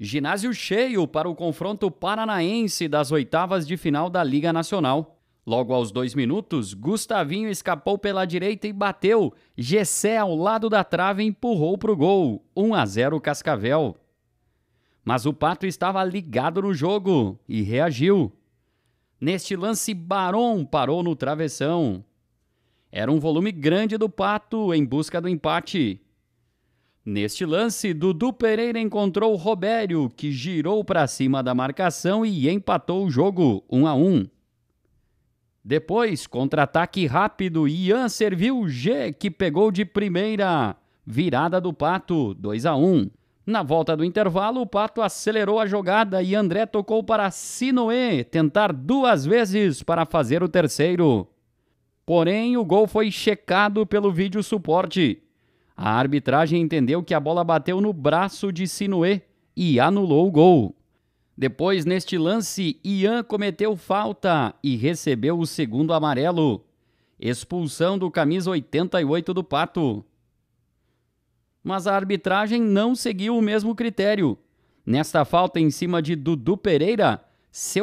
Ginásio cheio para o confronto paranaense das oitavas de final da Liga Nacional. Logo aos dois minutos, Gustavinho escapou pela direita e bateu. Gessé ao lado da trave empurrou para o gol. 1 a 0 Cascavel. Mas o Pato estava ligado no jogo e reagiu. Neste lance, Barão parou no travessão. Era um volume grande do Pato em busca do empate. Neste lance, Dudu Pereira encontrou Robério, que girou para cima da marcação e empatou o jogo 1 a 1. Depois, contra-ataque rápido, Ian serviu G, que pegou de primeira. Virada do Pato, 2 a 1. Na volta do intervalo, o Pato acelerou a jogada e André tocou para Sinoé tentar duas vezes para fazer o terceiro. Porém, o gol foi checado pelo vídeo suporte a arbitragem entendeu que a bola bateu no braço de Sinuê e anulou o gol. Depois, neste lance, Ian cometeu falta e recebeu o segundo amarelo. Expulsão do camisa 88 do Pato. Mas a arbitragem não seguiu o mesmo critério. Nesta falta em cima de Dudu Pereira,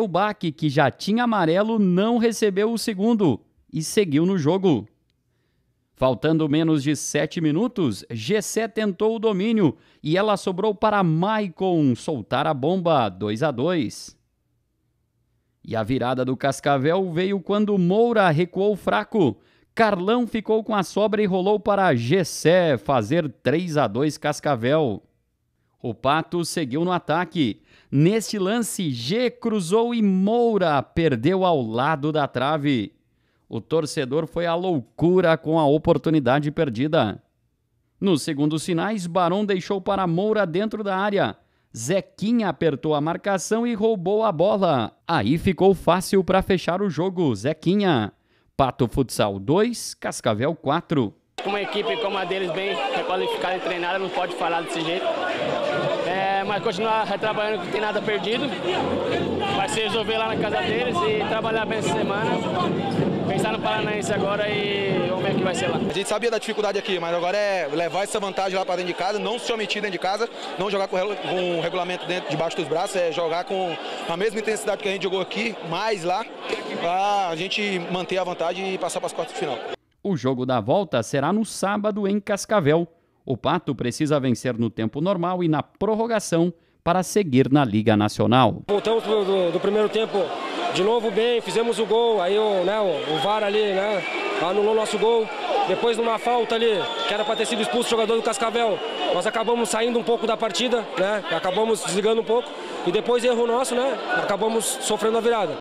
baque, que já tinha amarelo, não recebeu o segundo e seguiu no jogo. Faltando menos de 7 minutos, G7 tentou o domínio e ela sobrou para Maicon soltar a bomba 2 a 2. E a virada do Cascavel veio quando Moura recuou fraco. Carlão ficou com a sobra e rolou para Gessé fazer 3 a 2 Cascavel. O Pato seguiu no ataque. Neste lance, G cruzou e Moura perdeu ao lado da trave. O torcedor foi à loucura com a oportunidade perdida. Nos segundos sinais, Barão deixou para Moura dentro da área. Zequinha apertou a marcação e roubou a bola. Aí ficou fácil para fechar o jogo, Zequinha. Pato Futsal 2, Cascavel 4. Uma equipe como a deles, bem qualificada e treinada, não pode falar desse jeito. É, mas continuar trabalhando que tem nada perdido. Vai se resolver lá na casa deles e trabalhar bem essa semana. Pensar no Paranaense agora e ver o que vai ser lá. A gente sabia da dificuldade aqui, mas agora é levar essa vantagem lá para dentro de casa, não se omitir dentro de casa, não jogar com o regulamento dentro, debaixo dos braços, é jogar com a mesma intensidade que a gente jogou aqui, mais lá, para a gente manter a vantagem e passar para as quartas de final. O jogo da volta será no sábado em Cascavel. O Pato precisa vencer no tempo normal e na prorrogação para seguir na Liga Nacional. Voltamos do, do, do primeiro tempo de novo bem, fizemos o gol, aí o, né, o, o VAR ali, né, anulou nosso gol. Depois numa falta ali, que era para ter sido expulso o jogador do Cascavel, nós acabamos saindo um pouco da partida, né, acabamos desligando um pouco. E depois erro nosso, né, acabamos sofrendo a virada.